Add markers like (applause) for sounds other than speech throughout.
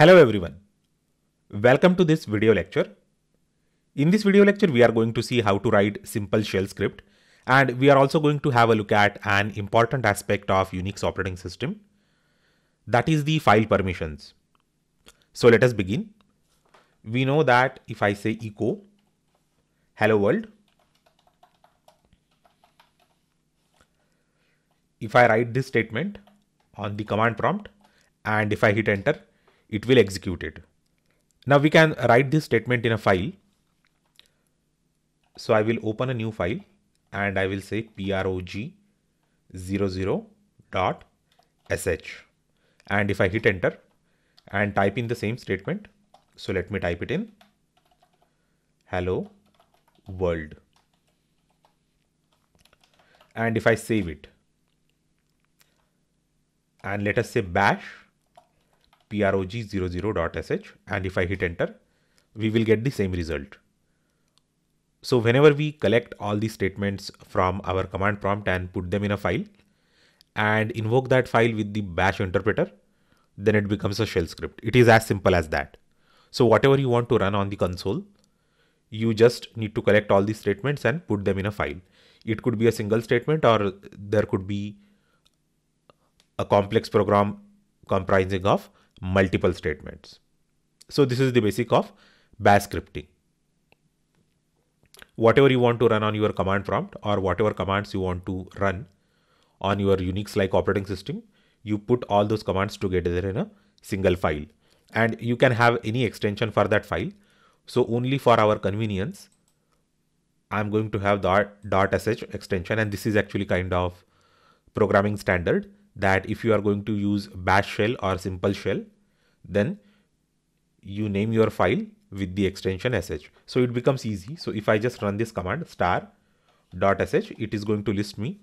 Hello everyone. Welcome to this video lecture. In this video lecture, we are going to see how to write simple shell script and we are also going to have a look at an important aspect of Unix operating system that is the file permissions. So let us begin. We know that if I say echo hello world, if I write this statement on the command prompt and if I hit enter, it will execute it. Now we can write this statement in a file. So I will open a new file and I will say prog00.sh. And if I hit enter and type in the same statement, so let me type it in hello world. And if I save it and let us say bash prog00.sh and if I hit enter, we will get the same result. So whenever we collect all these statements from our command prompt and put them in a file and invoke that file with the bash interpreter, then it becomes a shell script. It is as simple as that. So whatever you want to run on the console, you just need to collect all these statements and put them in a file. It could be a single statement or there could be a complex program comprising of multiple statements. So this is the basic of bash scripting. Whatever you want to run on your command prompt or whatever commands you want to run on your Unix-like operating system, you put all those commands together in a single file. And you can have any extension for that file. So only for our convenience, I'm going to have the .sh extension and this is actually kind of programming standard that if you are going to use bash shell or simple shell, then you name your file with the extension sh. So it becomes easy. So if I just run this command star dot sh, it is going to list me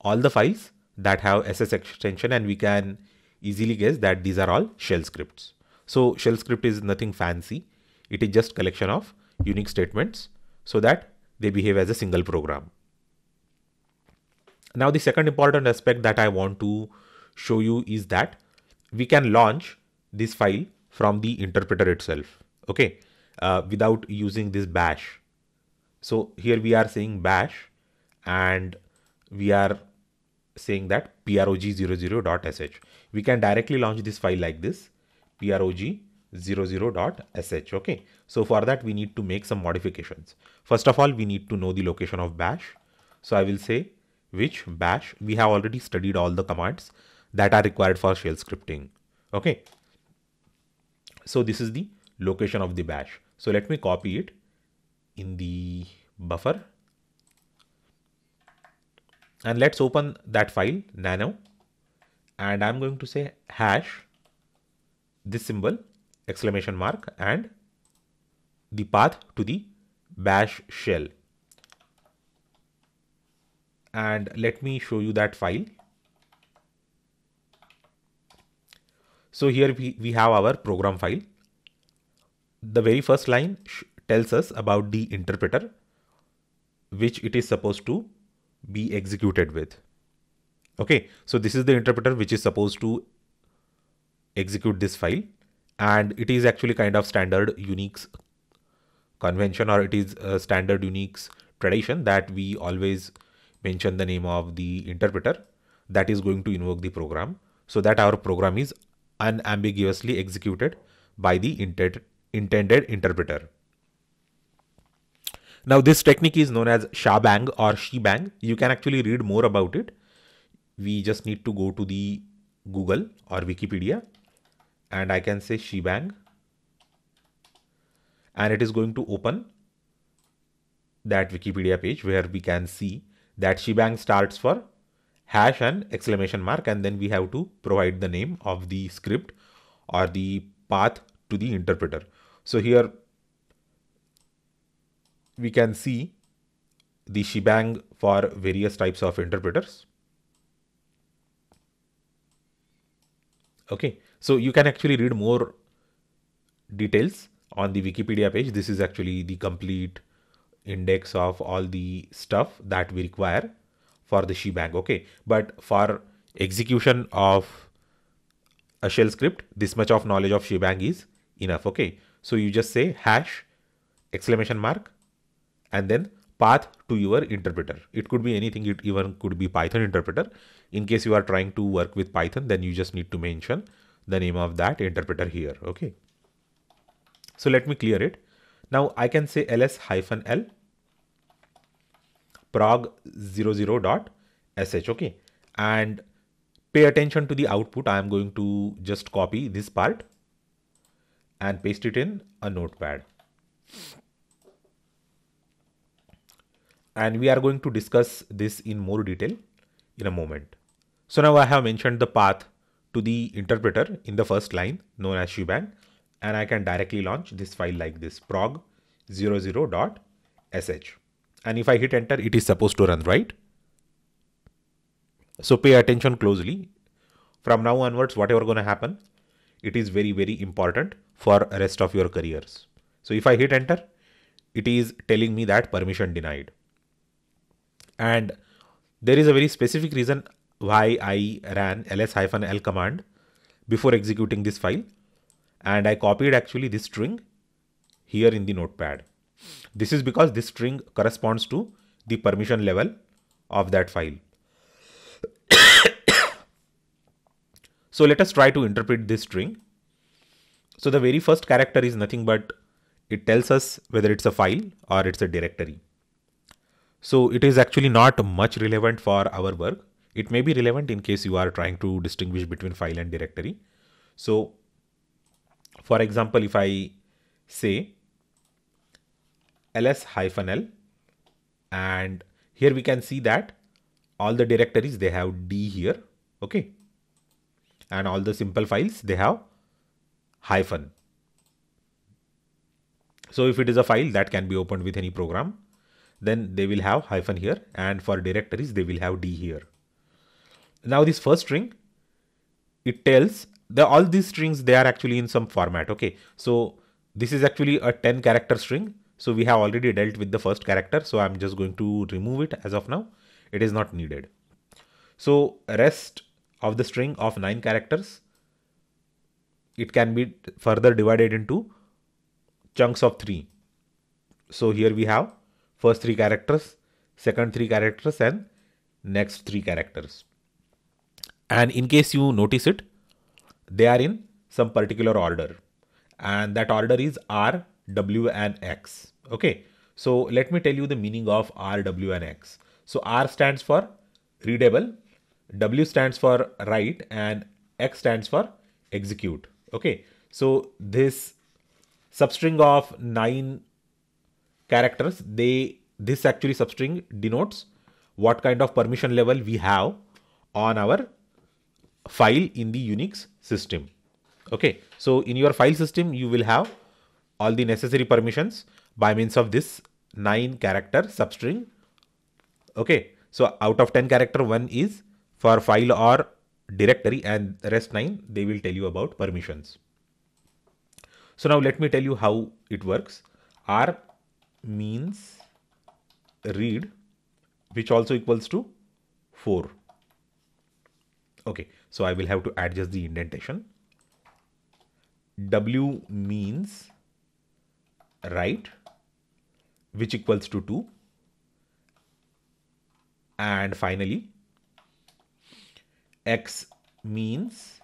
all the files that have ss extension and we can easily guess that these are all shell scripts. So shell script is nothing fancy. It is just collection of unique statements so that they behave as a single program. Now, the second important aspect that I want to show you is that we can launch this file from the interpreter itself, okay, uh, without using this bash. So here we are saying bash and we are saying that prog00.sh. We can directly launch this file like this, prog 00.sh. Okay. So for that, we need to make some modifications. First of all, we need to know the location of bash. So I will say which bash we have already studied all the commands that are required for shell scripting. Okay. So this is the location of the bash. So let me copy it in the buffer. And let's open that file nano. And I'm going to say hash this symbol exclamation mark and the path to the bash shell and let me show you that file. So here we, we have our program file. The very first line tells us about the interpreter which it is supposed to be executed with. Okay, so this is the interpreter which is supposed to execute this file and it is actually kind of standard Unix convention or it is a standard Unix tradition that we always mention the name of the interpreter that is going to invoke the program so that our program is unambiguously executed by the intent intended interpreter. Now this technique is known as shabang or shebang. You can actually read more about it. We just need to go to the Google or Wikipedia and I can say shebang and it is going to open that Wikipedia page where we can see that shebang starts for hash and exclamation mark and then we have to provide the name of the script or the path to the interpreter. So here we can see the shebang for various types of interpreters. Okay, so you can actually read more details on the Wikipedia page. This is actually the complete index of all the stuff that we require for the shebang. Okay, but for execution of a shell script, this much of knowledge of shebang is enough. Okay, so you just say hash exclamation mark and then path to your interpreter. It could be anything. It even could be Python interpreter. In case you are trying to work with Python, then you just need to mention the name of that interpreter here. Okay. So let me clear it. Now I can say ls hyphen l prog 00 dot sh. Okay. And pay attention to the output. I am going to just copy this part and paste it in a notepad. And we are going to discuss this in more detail in a moment. So now I have mentioned the path to the interpreter in the first line known as shebang and I can directly launch this file like this prog 00.sh. And if I hit enter, it is supposed to run, right? So pay attention closely. From now onwards, whatever going to happen, it is very, very important for rest of your careers. So if I hit enter, it is telling me that permission denied. And there is a very specific reason why I ran ls-l command before executing this file and I copied actually this string here in the notepad. This is because this string corresponds to the permission level of that file. (coughs) so let us try to interpret this string. So the very first character is nothing but it tells us whether it's a file or it's a directory. So it is actually not much relevant for our work. It may be relevant in case you are trying to distinguish between file and directory. So for example, if I say ls hyphen l and here we can see that all the directories they have d here. Okay. And all the simple files they have hyphen. So if it is a file that can be opened with any program, then they will have hyphen here and for directories they will have d here. Now this first string, it tells the all these strings they are actually in some format okay so this is actually a 10 character string so we have already dealt with the first character so i'm just going to remove it as of now it is not needed so rest of the string of 9 characters it can be further divided into chunks of 3 so here we have first 3 characters second 3 characters and next 3 characters and in case you notice it they are in some particular order and that order is R, W and X. Okay. So let me tell you the meaning of R, W and X. So R stands for readable, W stands for write and X stands for execute. Okay. So this substring of nine characters, they this actually substring denotes what kind of permission level we have on our file in the Unix system. Okay, so in your file system, you will have all the necessary permissions by means of this 9 character substring. Okay, so out of 10 character, one is for file or directory and rest 9, they will tell you about permissions. So now let me tell you how it works. R means read, which also equals to 4. Okay, so I will have to adjust the indentation. W means right, which equals to 2. And finally, X means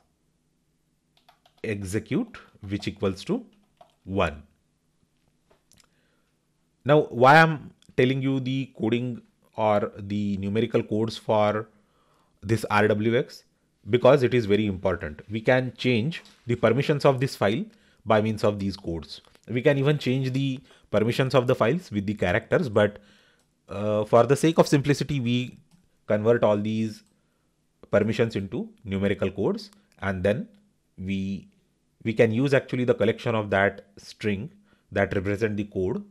execute, which equals to 1. Now, why I'm telling you the coding or the numerical codes for this RWX? because it is very important. We can change the permissions of this file by means of these codes. We can even change the permissions of the files with the characters, but uh, for the sake of simplicity, we convert all these permissions into numerical codes and then we we can use actually the collection of that string that represent the code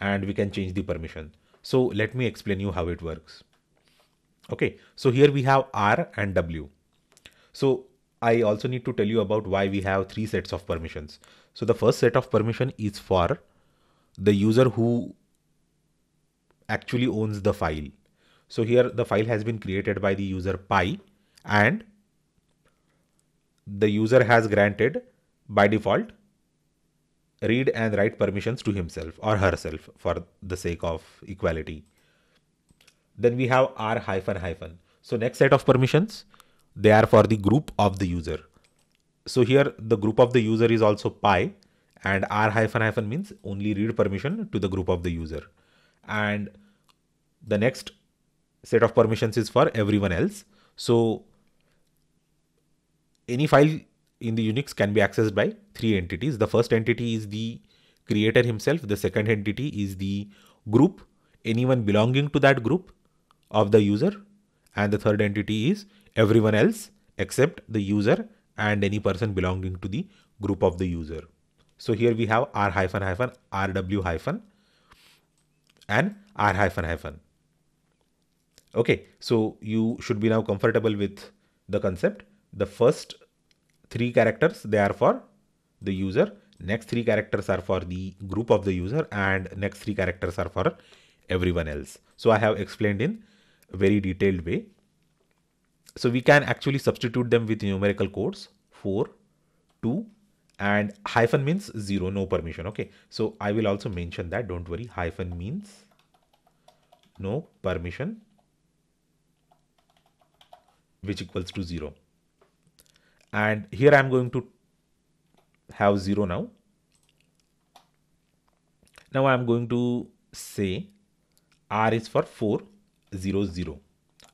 and we can change the permission. So let me explain you how it works. Okay, so here we have R and W. So I also need to tell you about why we have three sets of permissions. So the first set of permission is for the user who actually owns the file. So here the file has been created by the user pi and the user has granted by default read and write permissions to himself or herself for the sake of equality. Then we have r hyphen hyphen. So next set of permissions they are for the group of the user. So here the group of the user is also pi and r hyphen hyphen means only read permission to the group of the user. And the next set of permissions is for everyone else. So any file in the Unix can be accessed by three entities. The first entity is the creator himself. The second entity is the group, anyone belonging to that group of the user. And the third entity is everyone else except the user and any person belonging to the group of the user. So here we have r hyphen hyphen rw hyphen and r hyphen hyphen. Okay, so you should be now comfortable with the concept. The first three characters, they are for the user. Next three characters are for the group of the user and next three characters are for everyone else. So I have explained in very detailed way. So we can actually substitute them with numerical codes 4, 2 and hyphen means 0, no permission. Okay. So I will also mention that. Don't worry. Hyphen means no permission which equals to 0. And here I'm going to have 0 now. Now I'm going to say R is for 4, 0, 0.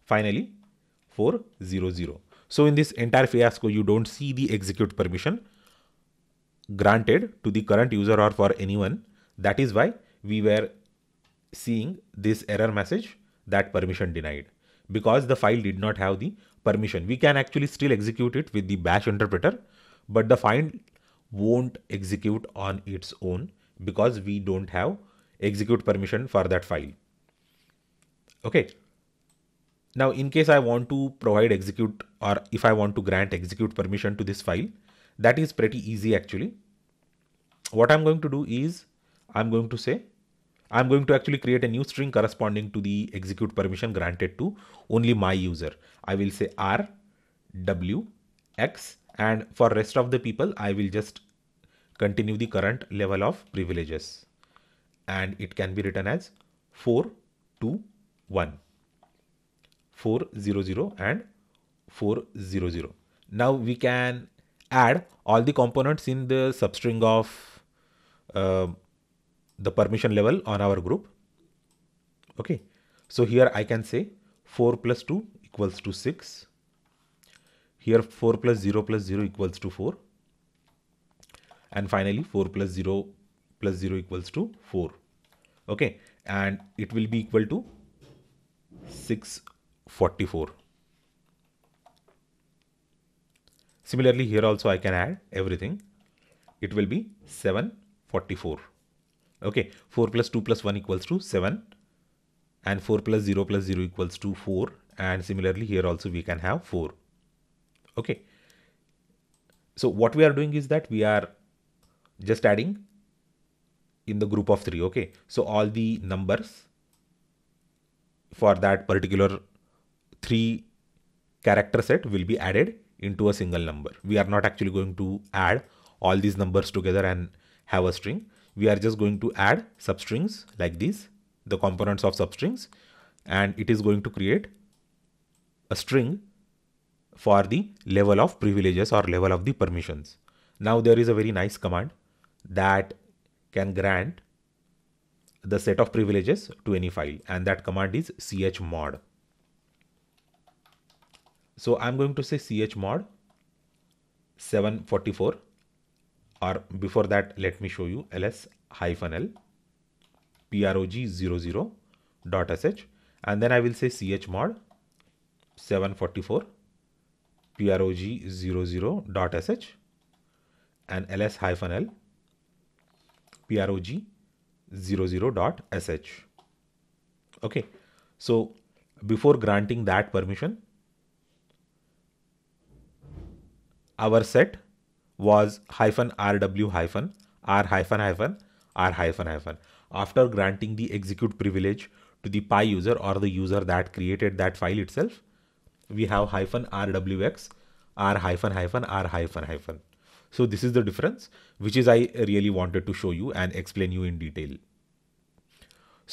Finally, 400. So in this entire fiasco, you don't see the execute permission granted to the current user or for anyone. That is why we were seeing this error message that permission denied because the file did not have the permission. We can actually still execute it with the bash interpreter, but the file won't execute on its own because we don't have execute permission for that file. Okay, now in case I want to provide execute or if I want to grant execute permission to this file, that is pretty easy actually. What I'm going to do is I'm going to say I'm going to actually create a new string corresponding to the execute permission granted to only my user. I will say R W X and for rest of the people, I will just continue the current level of privileges and it can be written as 4 to 1. 400 and 400. Now we can add all the components in the substring of uh, the permission level on our group. Okay. So here I can say 4 plus 2 equals to 6. Here 4 plus 0 plus 0 equals to 4. And finally 4 plus 0 plus 0 equals to 4. Okay. And it will be equal to 6 44. Similarly, here also I can add everything. It will be 744. Okay, 4 plus 2 plus 1 equals to 7 and 4 plus 0 plus 0 equals to 4 and similarly here also we can have 4. Okay. So what we are doing is that we are just adding in the group of 3. Okay. So all the numbers for that particular three character set will be added into a single number. We are not actually going to add all these numbers together and have a string. We are just going to add substrings like these, the components of substrings, and it is going to create a string for the level of privileges or level of the permissions. Now there is a very nice command that can grant the set of privileges to any file and that command is chmod. So I'm going to say ch mod 744 or before that let me show you ls hyphen l prog 00sh and then I will say ch mod 744 prog 00sh and ls hyphen l prog 00sh Okay. So before granting that permission, our set was hyphen rw hyphen r hyphen hyphen r hyphen hyphen after granting the execute privilege to the pi user or the user that created that file itself we have hyphen rwx r hyphen hyphen r hyphen hyphen so this is the difference which is i really wanted to show you and explain you in detail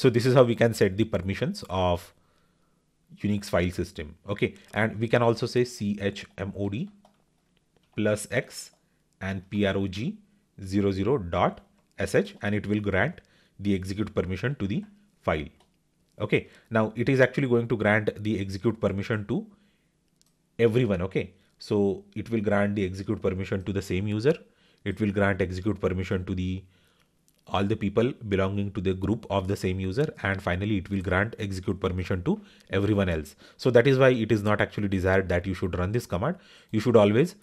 so this is how we can set the permissions of unix file system okay and we can also say chmod plus x and prog 00 dot sh and it will grant the execute permission to the file. Okay. Now it is actually going to grant the execute permission to everyone. Okay. So it will grant the execute permission to the same user. It will grant execute permission to the all the people belonging to the group of the same user and finally it will grant execute permission to everyone else. So that is why it is not actually desired that you should run this command. You should always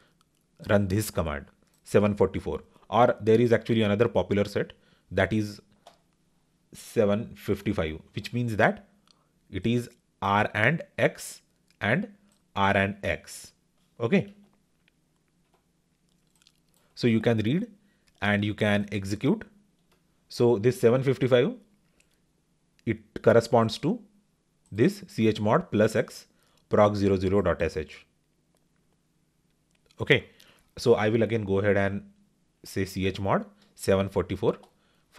run this command 744 or there is actually another popular set that is 755 which means that it is r and x and r and x okay so you can read and you can execute so this 755 it corresponds to this chmod plus x proc00.sh okay so I will again go ahead and say chmod 744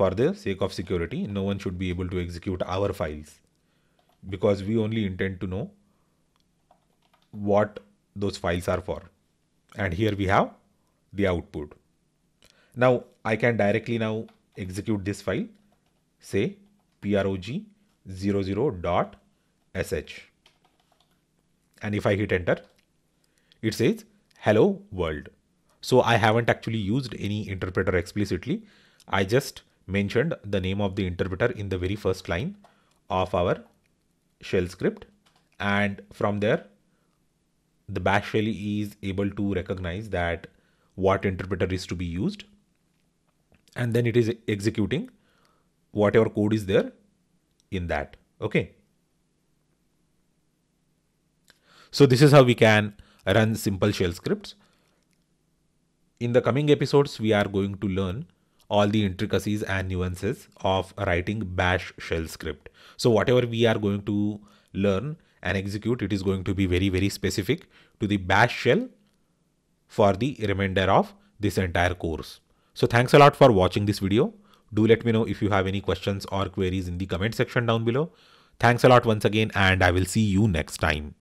for the sake of security. No one should be able to execute our files because we only intend to know what those files are for. And here we have the output. Now I can directly now execute this file, say prog00.sh. And if I hit enter, it says hello world. So I haven't actually used any interpreter explicitly. I just mentioned the name of the interpreter in the very first line of our shell script. And from there, the bash shell is able to recognize that what interpreter is to be used. And then it is executing whatever code is there in that. Okay. So this is how we can run simple shell scripts. In the coming episodes, we are going to learn all the intricacies and nuances of writing bash shell script. So whatever we are going to learn and execute, it is going to be very, very specific to the bash shell for the remainder of this entire course. So thanks a lot for watching this video. Do let me know if you have any questions or queries in the comment section down below. Thanks a lot once again and I will see you next time.